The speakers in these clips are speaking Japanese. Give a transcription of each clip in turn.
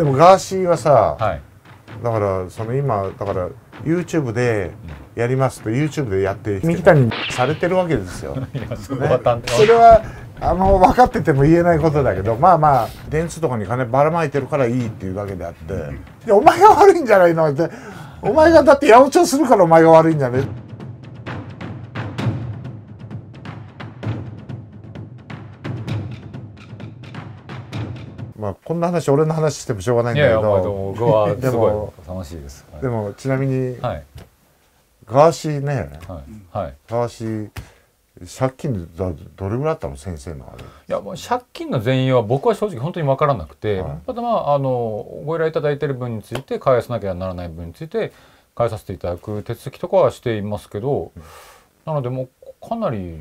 でもガーシーはさ、はい、だからその今だから YouTube でやりますと YouTube でやって三木谷されてるわけですよ。それはあの分かってても言えないことだけどまあまあ電通とかに金ばらまいてるからいいっていうわけであって、でお前が悪いんじゃないのってお前がだって八百長するからお前が悪いんじゃねまあ、こんな話俺の話してもしょうがないんだけどごい楽しいです、はい、でもちなみに、はい、ガーシーね、はい、はい、ガーシー借金どどれぐらいあったの先生のあれいやもう借金の全容は僕は正直本当に分からなくて、ただまああのご依頼いただいてる分について返さなきゃならない分について返させていただく手続きとかはしていますけど、うん、なのでもうかなり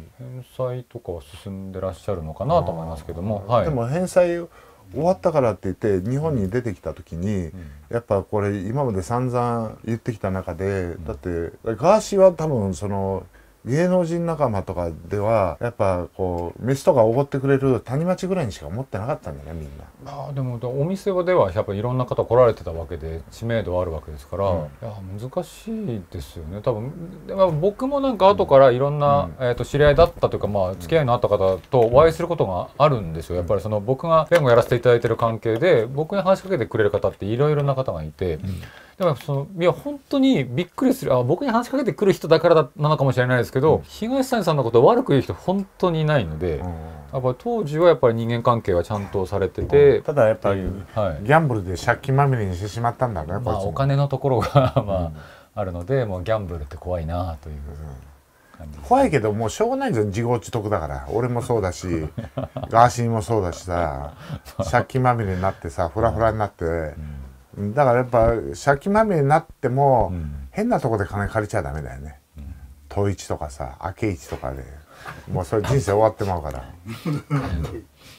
返済とかは進んでらっしゃるのかなと思いますけども、はい、でも返済終わったからって言って日本に出てきた時に、やっぱこれ今まで散々言ってきた中で、だってガーシーは多分その。芸能人仲間とかではやっぱこう飯とかおごってくれる谷町ぐらいにしか思ってなかったんだよねみんなまあでもお店ではやっぱいろんな方来られてたわけで知名度はあるわけですから、うん、いや難しいですよね多分でも僕もなんか後からいろんな、うん、えと知り合いだったというかまあ付き合いのあった方とお会いすることがあるんですよやっぱりその僕が弁護やらせていただいてる関係で僕に話しかけてくれる方っていろいろな方がいて。うんだからそのいや本当にびっくりするあ僕に話しかけてくる人だからなのかもしれないですけど、うん、東谷さんのことを悪く言う人本当にいないので、うん、やっぱ当時はやっぱり人間関係はちゃんとされてて、うん、ただやっぱり、はい、ギャンブルで借金まみれにしてしまったんだね、お金のところがまあ、あるのでもうギャンブルって怖いなという。怖いけどもうしょうがないんですよ自業自得だから俺もそうだし ガーシーもそうだしさ借金まみれになってさフラフラになって、だからやっぱ借金まみれになっても、変なとこで金借りちゃダメだよね。統一とかさ明一とかでもうそれ人生終わってまうから。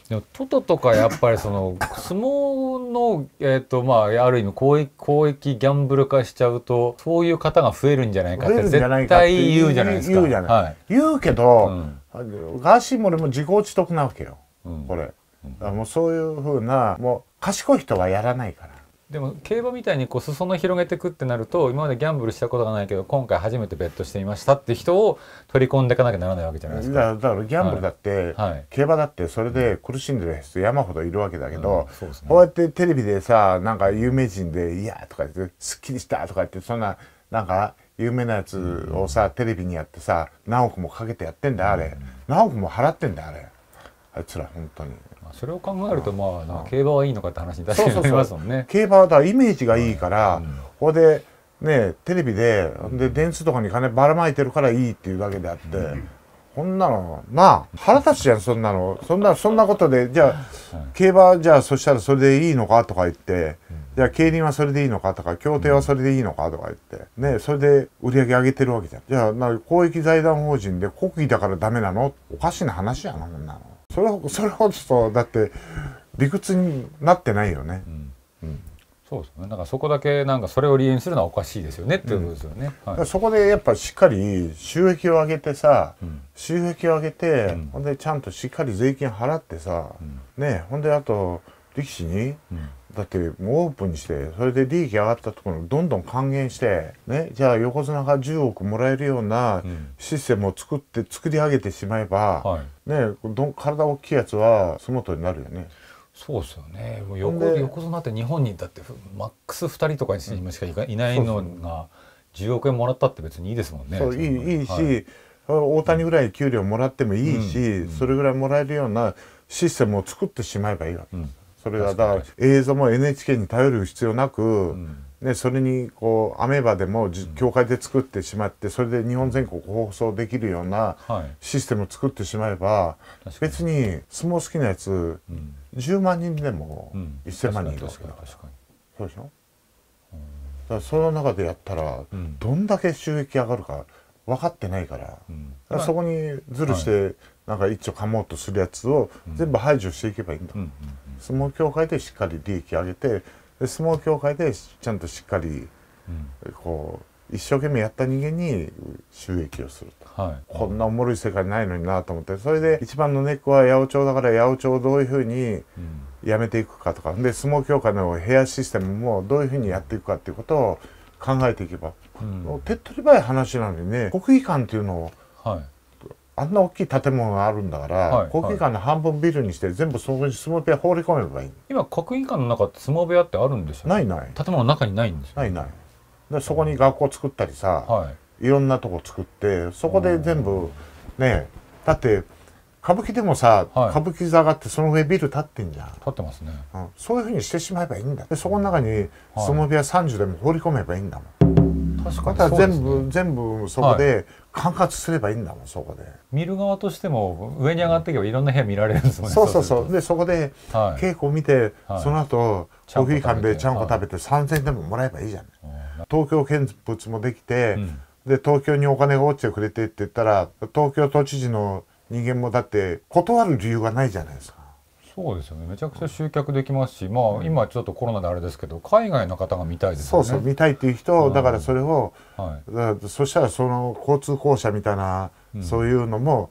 でもトトとかやっぱりその相撲の、えーとまあ、ある意味公益公益ギャンブル化しちゃうとそういう方が増えるんじゃないかって絶対言うじゃないですか。言うはい、言うけど、うん、ガーシーも俺も自業自得なわけよ、うん、これ。もうそういうふうなもう賢い人はやらないから。でも競馬みたいにこう裾野広げてくってなると今までギャンブルしたことがないけど今回初めてベットしていましたって人を取り込んでいかなきゃならないわけじゃないですかだからギャンブルだって、はい競馬だってそれで苦しんでる人山ほどいるわけだけど、うんうね、こうやってテレビでさなんか有名人で「いや」とか言って「すっきりした」とか言ってそんななんか有名なやつをさ、うん、テレビにやってさ何億もかけてやってんだあれ、うん、何億も払ってんだあれあいつら本当に。それを考えるとまあ競馬はいいのかって話にますもんね 競馬はだイメージがいいから、ここでねテレビでで電通とかに金ばらまいてるからいいっていうだけであって、こんなのなあ腹立つじゃんそんなのそんなそんなことでじゃあ、競馬じゃあそしたらそれでいいのかとか言って、じゃあ競輪はそれでいいのかとか協定はそれでいいのかとか言ってねそれで売り上げ上げてるわけじゃんじゃあな公益財団法人で国費だからダメなのおかしな話やなこんなの。それそれほどだって理屈になってないよね。うんそうですね。だからそこだけなんかそれを理由にするのはおかしいですよねっていうことですよね。うんはい、そこでやっぱしっかり収益を上げてさ、うん、収益を上げて、うん、ほんでちゃんとしっかり税金払ってさ、ねほんであと力士にだってもうオープンしてそれで利益上がったところをどんどん還元して、ね、じゃあ横綱が10億もらえるようなシステムを作って作り上げてしまえば、はい、ね、ど体大きいやつは相撲取りになるよね。そうですよね横横綱って日本にだってマックス2人とかにしかいないのが10億円もらったって別にいいですもんね。そういいいいし、はい、大谷ぐらい給料もらってもいいし、うんそれぐらいもらえるようなシステムを作ってしまえばいいわけです。それがだから映像も NHK に頼る必要なく、うん、ね、それにこうアメーバでも協会で作ってしまってそれで日本全国放送できるようなシステムを作ってしまえば、別に相撲好きなやつ、うん、10万人でも1,000万人いるわけだからそうでしょだその中でやったら、どんだけ収益上がるか分かってないから,、からそこにずるして、なんか一丁かもうとするやつを全部排除していけばいいんだ。うんうん相撲協会でしっかり利益上げて相撲協会でちゃんとしっかりこう一生懸命やった人間に収益をすると、はい、こんなおもろい世界ないのになと思ってそれで一番のネックは八百長だから八百長をどういうふうにやめていくかとかで相撲協会の部屋システムもどういうふうにやっていくかっていうことを考えていけば、うん、手っ取り早い話なのにね国技館っていうのを、はいあんな大きい建物があるんだから、国技館の半分ビルにして全部そこに相撲部屋放り込めばいい今国技館の中相撲部屋ってあるんですよ、ないない建物の中にないんですないないでそこに学校作ったりさ、はい、いろんなとこ作ってそこで全部ねだって歌舞伎でもさ、はい、歌舞伎座があってその上ビル建ってんじゃん建ってますね、うん、そういうふうにしてしまえばいいんだでそこの中に相撲部屋30でも放り込めばいいんだもん、はい、確かに、ね、全部全部そこで、はい管轄すればいいんだもんそこで見る側としても上に上がっていけばいろんな部屋見られるんですもんねそうそうそうでそこで稽古を見て、はい、その後コーヒー缶でちゃんこ食べて3,000円でももらえばいいじゃん、はい、東京見物もできて、うん、で東京にお金が落ちてくれてって言ったら東京都知事の人間もだって断る理由がないじゃないですかそうですよねめちゃくちゃ集客できますし、まあ、今ちょっとコロナであれですけど海外の方が見たいですよねそうそう見たいっていう人だからそれを、はい、そしたらその交通公社みたいな、うん、そういうのも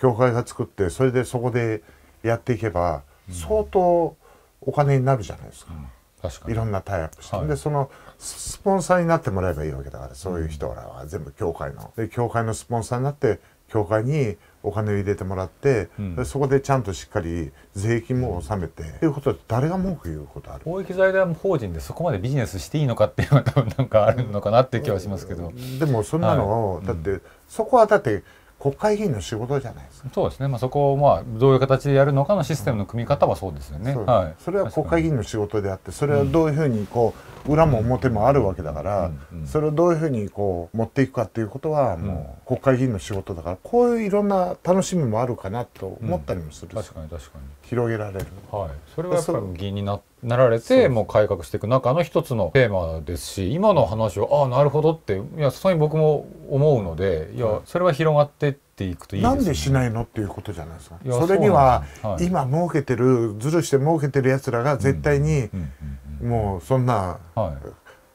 協会が作ってそれでそこでやっていけば、うん、相当お金になるじゃないですかうん、確かにいろんなタイアップして、はい、でそのスポンサーになってもらえばいいわけだからそういう人らは全部協会の。で協会のスポンサーになって教会にお金を入れてもらって、うん、そこでちゃんとしっかり税金も納めて、と、うん、いうことは誰が文句言うことある公益財団法人でそこまでビジネスしていいのかっていうのは多分なんかあるのかなって気はしますけど、うん、でもそんなのを、はい、だって、そこはだって国会議員の仕事じゃないですかそうですね、まあ、そこをまあどういう形でやるのかのシステムの組み方はそうですよね、はい、それは国会議員の仕事であってそれはどういうふうにこう、裏も表もあるわけだから、それをどういうふうにこう持っていくかっていうことはもう国会議員の仕事だからこういういろんな楽しみもあるかなと思ったりもする、確かに確かに広げられる、はい、それはやっぱ議員にななられてもう改革していく中の一つのテーマですし今の話をああなるほどっていやそういう僕も思うのでいやそれは広がっていっていくといい、ね、なんでしないのっていうことじゃないですかそれには、今儲けてるずるして儲けてるやつらが絶対に、うんうんうんもうそんな、は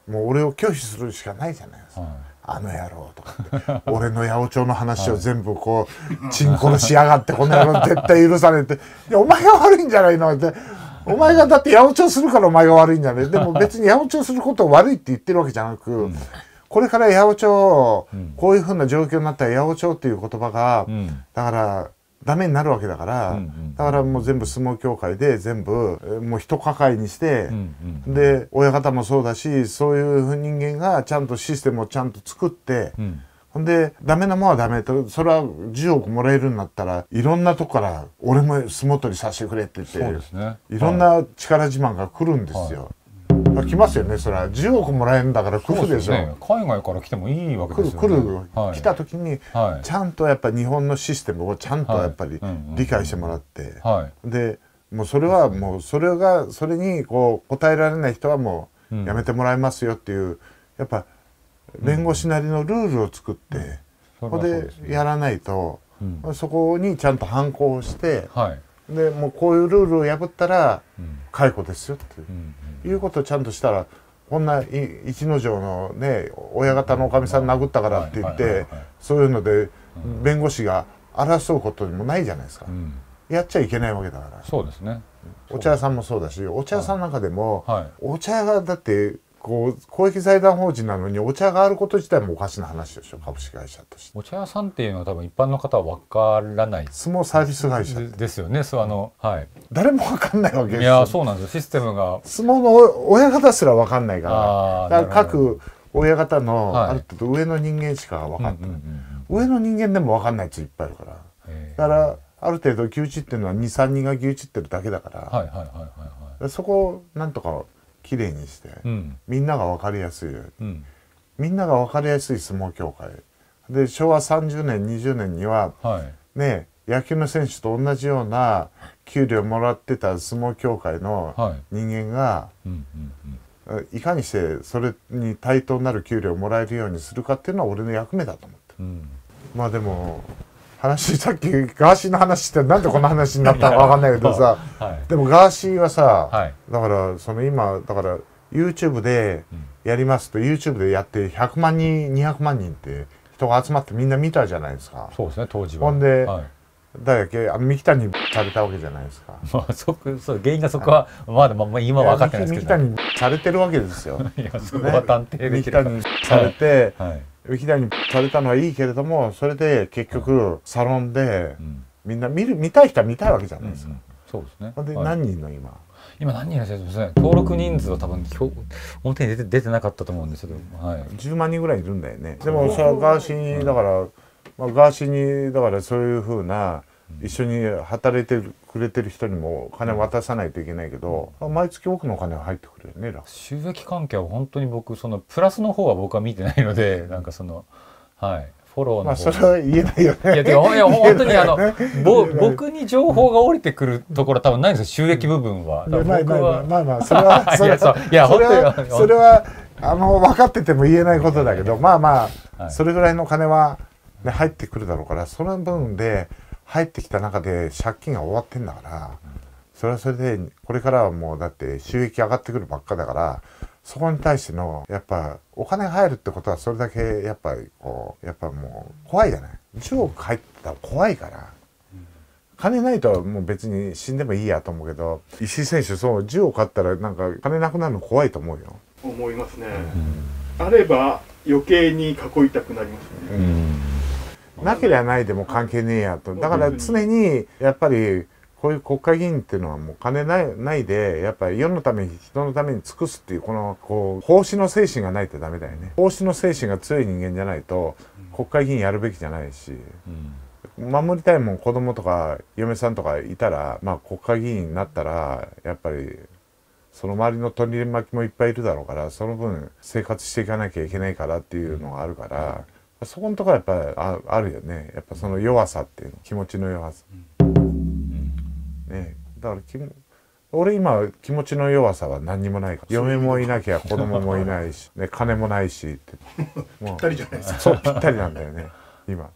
い、もう俺を拒否するしかないじゃないですか。はいあの野郎とか 俺の八百長の話を全部こう、ち殺しやがって、この野郎絶対許さねえって、いや、お前が悪いんじゃないのって、お前がだって八百長するからお前が悪いんじゃない?」でも別に八百長することを悪いって言ってるわけじゃなく、うん、これから八百長、こういうふうな状況になったら八百長っていう言葉が、うん、だから、ダメになるわけだから、うんうん、だからもう全部相撲協会で全部もう一抱えにして、うんうん、で親方もそうだしそういう人間がちゃんとシステムをちゃんと作って。うんほんで、ダメなもんはダメと、それは10億もらえるんだったら、いろんなとこから、俺も相撲取りさせてくれって言って、ね、いろんな力自慢が来るんですよ。はいはいあ来ますよねそれは10億もらえるんだから来るでしょう、ね、海外から来てもいいわけですよね来る、はい、来た時に、はい、ちゃんとやっぱ日本のシステムをちゃんとやっぱり理解してもらって、はいでもうそれはもうそれがそれにこう答えられない人はもうやめてもらいますよっていう、うん、やっぱ弁護士なりのルールを作って、うん、そこでやらないと、うん、そこにちゃんと反抗して、はい、でもうこういうルールを破ったら解雇ですよっていう。いうことをちゃんとしたらこんな一之丞のね親方のおかみさん殴ったからって言ってそういうので弁護士が争うことにもないじゃないですか、うん、やっちゃいけないわけだからそうですねお茶屋さんもそうだしお茶屋さんの中でも、はい、お茶がだってこう公益財団法人なのにお茶があること自体もおかしな話でしょ株式会社としてお茶屋さんっていうのは多分一般の方は分からない相撲サービス会社ですよねそうあの、はい、誰も分かんないわけですいやそうなんですよシステムが相撲の親方すら分かんないからだから各親方の、ある程度上の人間しか分かんない、うんうん、上の人間でも分かんないっついっぱいあるからだからある程度牛耳っていうのは23人が牛耳ってるだけだから、はいはいはいはい、はい、そこをなんとかきれいにして、うん、みんなが分かりやすいように、ん、みんなが分かりやすい相撲協会で昭和30年20年には、はい、ね野球の選手と同じような給料もらってた相撲協会の人間が、いかにしてそれに対等なる給料をもらえるようにするかっていうのは俺の役目だと思って、うん、まあでも話さっきガーシーの話ってなんでこんな話になったのか分かんないけどさ、はい、でもガーシーはさ、はい、だからその今だから YouTube でやりますと、うん、YouTube でやって100万人200万人って人が集まってみんな見たじゃないですかそうですね当時はほんで、はい、だっけあの三木谷にされたわけじゃないですか まあそそう原因がそこは、まだ、まあ、今は分かってないですけど三木谷にされてるわけですよ いやそこは探偵できる、ね、三木谷にされて、はいひだにされたのはいいけれどもそれで結局サロンでみんな見る見たい人は見たいわけじゃないですか。うんうん、そうですねで、はい、何人の今今何人いらっしゃるんですか登録人数は多分表に出て出てなかったと思うんですけど、はい、10万人ぐらいいるんだよねでもさガーシーにだから、まあ、ガーシーにだからそういうふうな一緒に働いてくれてる人にも金渡さないといけないけど、うん、毎月多くのお金は入ってくるよね収益関係は本当に僕そのプラスの方は僕は見てないのでなんかそのはいフォローのまあそれは言えないよね。いや、でも、いや、本当にあの、ぼ、僕に情報が降りてくるところ多分ないんですよ、収益部分は。まあまあまあまあ、それは、それは、いや、本当に。それは、あの、分かってても言えないことだけど、まあまあ、それぐらいの金は、ね、入ってくるだろうから、その分で、入ってきた中で借金が終わってんだから、それはそれでこれからはもうだって収益上がってくるばっかだからそこに対してのやっぱお金入るってことはそれだけやっぱりこうやっぱもう怖いじゃない10億入ってたら怖いから金ないともう別に死んでもいいやと思うけど石井選手そう10億あったらなんか金なくなるの怖いと思うよ思いますね、うん、あれば余計に囲いたくなりますね、うんなけりゃないでも関係ねえやとだから常にやっぱりこういう国会議員っていうのはもう金ないないでやっぱり世のために人のために尽くすっていうこのこう奉仕の精神がないとダメだよね奉仕の精神が強い人間じゃないと国会議員やるべきじゃないし、うん、守りたいもん子供とか嫁さんとかいたらまあ国会議員になったらやっぱりその周りの取り巻きもいっぱいいるだろうからその分生活していかなきゃいけないからっていうのがあるから。うんそこのところはやっぱああるよねやっぱその弱さっていうの気持ちの弱さ、ねだからき俺今気持ちの弱さは何にもないから嫁もいなきゃ子供もいないし、ね、金もないしってもうぴったりじゃないですかそうぴったりなんだよね今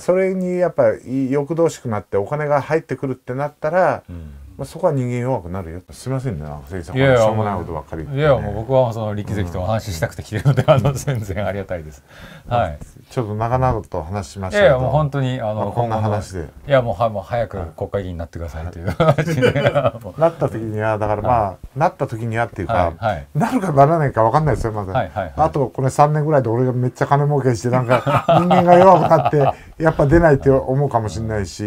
それにやっぱり欲しくなってお金が入ってくるってなったら、うんまあ、そこは人間弱くなるよすみませんね誠治さんいやもないことばっかり、ね、いやもう僕はその力関とお話ししたくて来てるので、うん、あの全然ありがたいです、はい、ちょっと長々と話しましたいやもう本当にあの、まあ、こんな話でいやもうはもう早く国会議員になってくださいという話で、なった時にはだからまあ、はい、なった時にはっていうか、はい、なるかならないか分かんないですよまだ、はいはいはい、あとこれ3年ぐらいで俺がめっちゃ金儲けしてなんか人間が弱くなってやっぱ出ないって思うかもしれないし